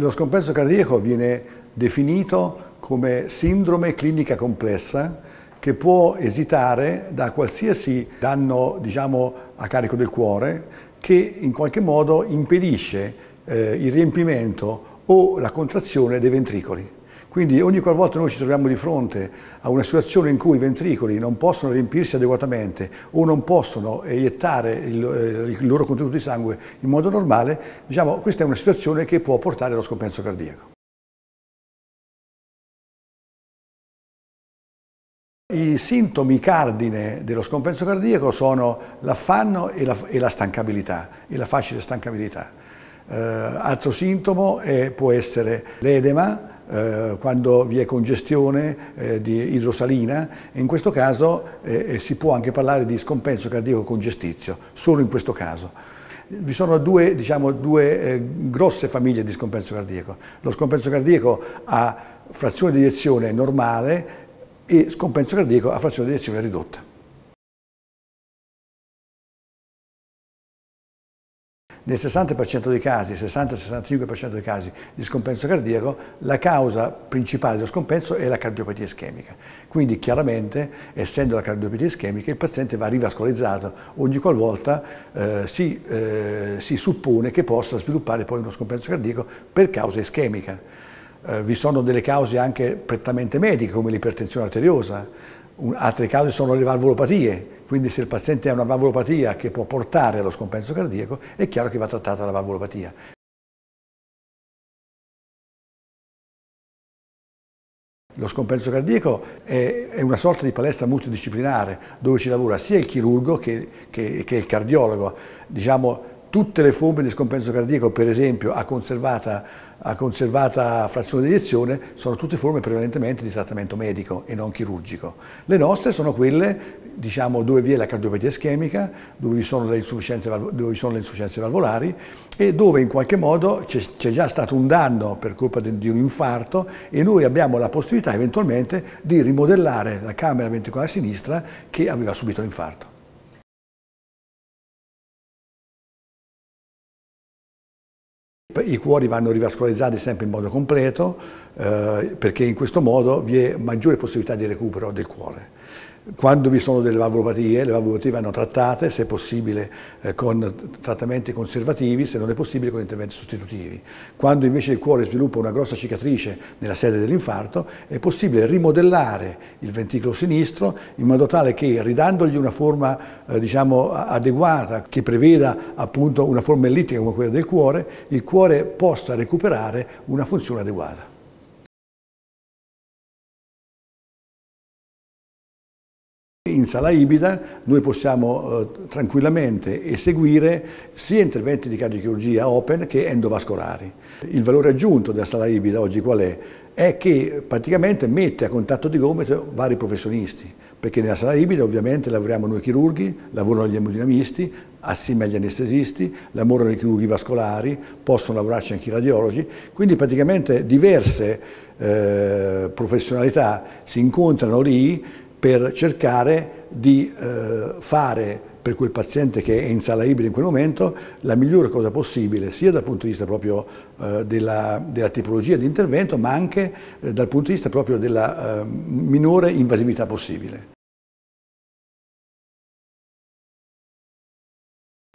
Lo scompenso cardiaco viene definito come sindrome clinica complessa che può esitare da qualsiasi danno diciamo, a carico del cuore che in qualche modo impedisce eh, il riempimento o la contrazione dei ventricoli. Quindi ogni qualvolta noi ci troviamo di fronte a una situazione in cui i ventricoli non possono riempirsi adeguatamente o non possono eiettare il, eh, il loro contenuto di sangue in modo normale, diciamo, questa è una situazione che può portare allo scompenso cardiaco. I sintomi cardine dello scompenso cardiaco sono l'affanno e, la, e, la, stancabilità, e la facile stancabilità. Eh, altro sintomo è, può essere l'edema, eh, quando vi è congestione eh, di idrosalina e in questo caso eh, eh, si può anche parlare di scompenso cardiaco congestizio, solo in questo caso. Vi sono due, diciamo, due eh, grosse famiglie di scompenso cardiaco. Lo scompenso cardiaco a frazione di iniezione normale e scompenso cardiaco a frazione di iniezione ridotta. Nel 60% dei casi, 60-65% dei casi di scompenso cardiaco, la causa principale dello scompenso è la cardiopatia ischemica. Quindi chiaramente, essendo la cardiopatia ischemica, il paziente va rivascolizzato ogni qualvolta eh, si, eh, si suppone che possa sviluppare poi uno scompenso cardiaco per causa ischemica. Eh, vi sono delle cause anche prettamente mediche come l'ipertensione arteriosa, un, altri casi sono le valvolopatie, quindi se il paziente ha una valvolopatia che può portare allo scompenso cardiaco, è chiaro che va trattata la valvolopatia. Lo scompenso cardiaco è, una sorta di palestra multidisciplinare dove ci lavora sia il chirurgo che, che, che il cardiologo. Diciamo, tutte le forme di scompenso cardiaco, per esempio a conservata, a conservata frazione di iniezione, sono tutte forme prevalentemente di trattamento medico e non chirurgico. Le nostre sono quelle diciamo, dove vi è la cardiopatia ischemica, dove vi sono le insufficienze, vi sono le insufficienze valvolari e dove in qualche modo c'è già stato un danno per colpa di un infarto e noi abbiamo la possibilità eventualmente di rimodellare la camera ventricolare sinistra che aveva subito l'infarto. i cuori vanno rivascolarizzati sempre in modo completo eh, perché in questo modo vi è maggiore possibilità di recupero del cuore. Quando vi sono delle valvopatie, le valvopatie vanno trattate, se possibile, eh, con trattamenti conservativi, se non è possibile con interventi sostitutivi. Quando invece il cuore sviluppa una grossa cicatrice nella sede dell'infarto, è possibile rimodellare il ventricolo sinistro in modo tale che ridandogli una forma eh, diciamo, adeguata, che preveda appunto una forma ellittica come quella del cuore, il cuore possa recuperare una funzione adeguata. In sala ibida noi possiamo eh, tranquillamente eseguire sia interventi di cardiochirurgia open che endovascolari. Il valore aggiunto della sala ibida oggi qual è? È che praticamente mette a contatto di gomito vari professionisti, perché nella sala ibida ovviamente lavoriamo noi chirurghi, lavorano gli emodinamisti, assieme agli anestesisti, lavorano i chirurghi vascolari, possono lavorarci anche i radiologi, quindi praticamente diverse eh, professionalità si incontrano lì per cercare di eh, fare per quel paziente che è in sala ibrida in quel momento la migliore cosa possibile sia dal punto di vista proprio eh, della, della, tipologia di intervento ma anche eh, dal punto di vista proprio della eh, minore invasività possibile.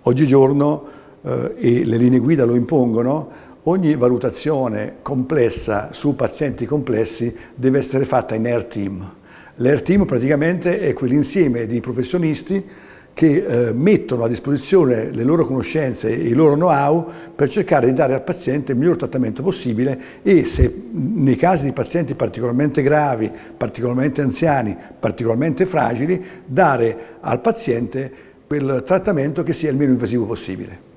Oggigiorno, eh, e le linee guida lo impongono, ogni valutazione complessa su pazienti complessi deve essere fatta in air team L'air team praticamente è quell'insieme di professionisti che eh, mettono a disposizione le loro conoscenze e il loro know-how per cercare di dare al paziente il miglior trattamento possibile e se nei casi di pazienti particolarmente gravi, particolarmente anziani, particolarmente fragili, dare al paziente quel trattamento che sia il meno invasivo possibile.